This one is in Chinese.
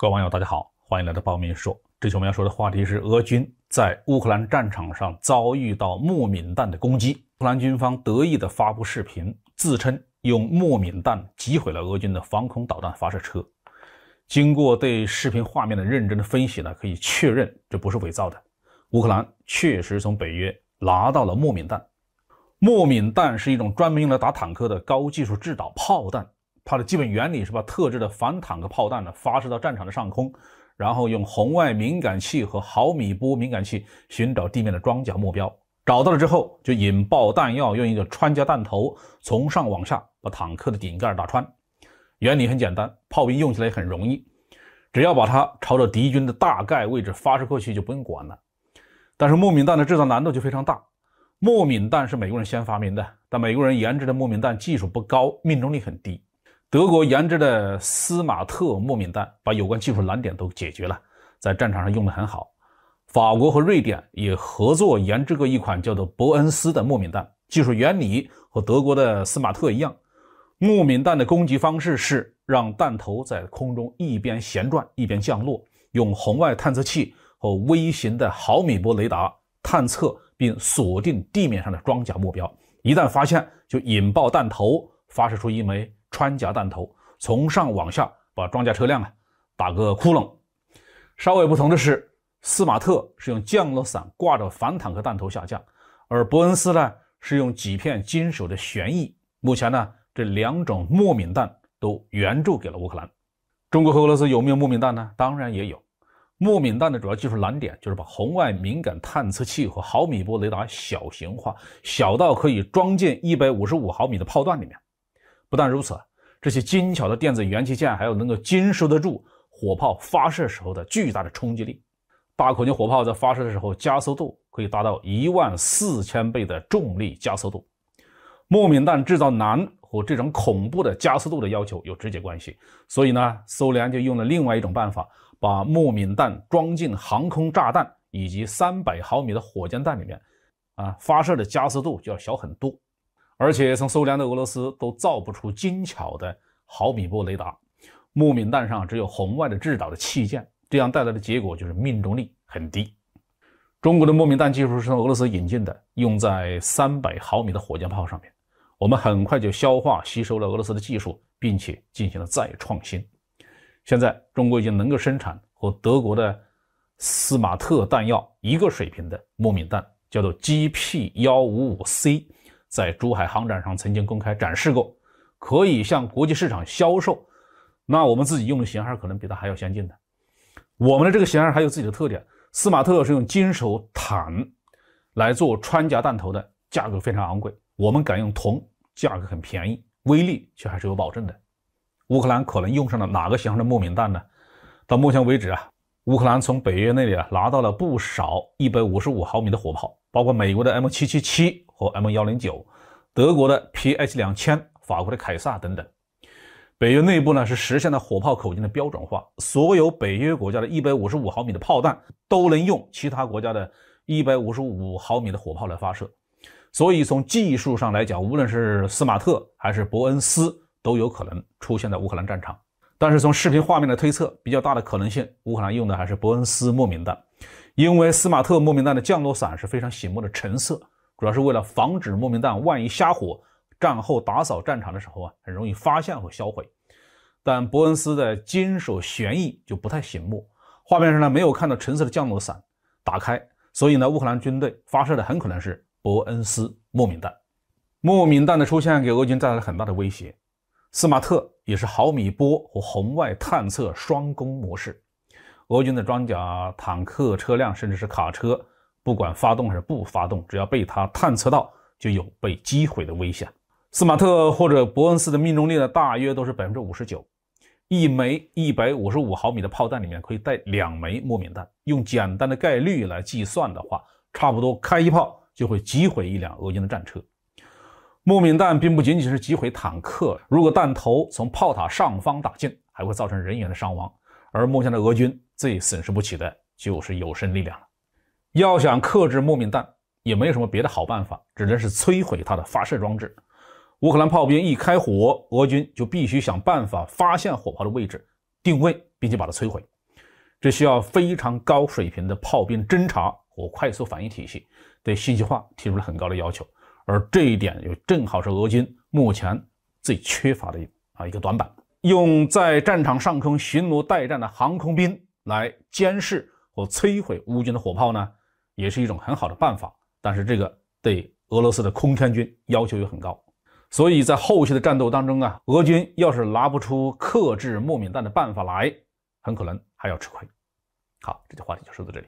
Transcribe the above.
各位网友，大家好，欢迎来到报名说。这期我们要说的话题是俄军在乌克兰战场上遭遇到木敏弹的攻击。乌克兰军方得意地发布视频，自称用木敏弹击毁了俄军的防空导弹发射车。经过对视频画面的认真的分析呢，可以确认这不是伪造的。乌克兰确实从北约拿到了木敏弹。木敏弹是一种专门用来打坦克的高技术制导炮弹。它的基本原理是把特制的反坦克炮弹呢发射到战场的上空，然后用红外敏感器和毫米波敏感器寻找地面的装甲目标，找到了之后就引爆弹药，用一个穿甲弹头从上往下把坦克的顶盖打穿。原理很简单，炮兵用起来也很容易，只要把它朝着敌军的大概位置发射过去就不用管了。但是末敏弹的制造难度就非常大，末敏弹是美国人先发明的，但美国人研制的末敏弹技术不高，命中率很低。德国研制的斯马特末敏弹把有关技术难点都解决了，在战场上用得很好。法国和瑞典也合作研制过一款叫做伯恩斯的末敏弹，技术原理和德国的斯马特一样。末敏弹的攻击方式是让弹头在空中一边旋转一边降落，用红外探测器和微型的毫米波雷达探测并锁定地面上的装甲目标，一旦发现就引爆弹头，发射出一枚。穿甲弹头从上往下把装甲车辆啊打个窟窿。稍微不同的是，斯马特是用降落伞挂着反坦克弹头下降，而伯恩斯呢是用几片金属的旋翼。目前呢，这两种末敏弹都援助给了乌克兰。中国和俄罗斯有没有末敏弹呢？当然也有。末敏弹的主要技术难点就是把红外敏感探测器和毫米波雷达小型化，小到可以装进一百五十五毫米的炮弹里面。不但如此，这些精巧的电子元器件还有能够经受得住火炮发射时候的巨大的冲击力。大口径火炮在发射的时候加速度可以达到一万四千倍的重力加速度。木敏弹制造难和这种恐怖的加速度的要求有直接关系，所以呢，苏联就用了另外一种办法，把木敏弹装进航空炸弹以及三百毫米的火箭弹里面，啊，发射的加速度就要小很多。而且，从苏联的俄罗斯都造不出精巧的毫米波雷达，末敏弹上只有红外的制导的器件，这样带来的结果就是命中率很低。中国的末敏弹技术是从俄罗斯引进的，用在三百毫米的火箭炮上面。我们很快就消化吸收了俄罗斯的技术，并且进行了再创新。现在，中国已经能够生产和德国的斯马特弹药一个水平的末敏弹，叫做 GP 幺五五 C。在珠海航展上曾经公开展示过，可以向国际市场销售。那我们自己用的型号可能比它还要先进的。我们的这个型号还有自己的特点：斯马特是用金属钽来做穿甲弹头的，价格非常昂贵；我们改用铜，价格很便宜，威力却还是有保证的。乌克兰可能用上了哪个型号的莫敏弹呢？到目前为止啊，乌克兰从北约那里啊拿到了不少155毫米的火炮，包括美国的 M777。和 M 幺零九，德国的 P H 两千，法国的凯撒等等。北约内部呢是实现了火炮口径的标准化，所有北约国家的155毫米的炮弹都能用其他国家的155毫米的火炮来发射。所以从技术上来讲，无论是斯马特还是伯恩斯都有可能出现在乌克兰战场。但是从视频画面的推测，比较大的可能性，乌克兰用的还是伯恩斯莫名弹，因为斯马特莫名弹的降落伞是非常醒目的橙色。主要是为了防止莫名弹万一瞎火，战后打扫战场的时候啊，很容易发现和销毁。但伯恩斯的金守旋翼就不太醒目，画面上呢没有看到橙色的降落伞打开，所以呢乌克兰军队发射的很可能是伯恩斯莫名弹。莫名弹的出现给俄军带来了很大的威胁。斯马特也是毫米波和红外探测双攻模式，俄军的装甲坦克车辆甚至是卡车。不管发动还是不发动，只要被它探测到，就有被击毁的危险。斯马特或者伯恩斯的命中率呢，大约都是百分之五十九。一枚一百五十五毫米的炮弹里面可以带两枚木敏弹。用简单的概率来计算的话，差不多开一炮就会击毁一辆俄军的战车。木敏弹并不仅仅是击毁坦克，如果弹头从炮塔上方打进，还会造成人员的伤亡。而目前的俄军最损失不起的就是有生力量了。要想克制末敏弹，也没有什么别的好办法，只能是摧毁它的发射装置。乌克兰炮兵一开火，俄军就必须想办法发现火炮的位置、定位，并且把它摧毁。这需要非常高水平的炮兵侦察和快速反应体系，对信息化提出了很高的要求。而这一点又正好是俄军目前最缺乏的一啊一个短板。用在战场上空巡逻待战的航空兵来监视和摧毁乌军的火炮呢？也是一种很好的办法，但是这个对俄罗斯的空天军要求又很高，所以在后续的战斗当中啊，俄军要是拿不出克制莫敏弹的办法来，很可能还要吃亏。好，这期话题就说到这里。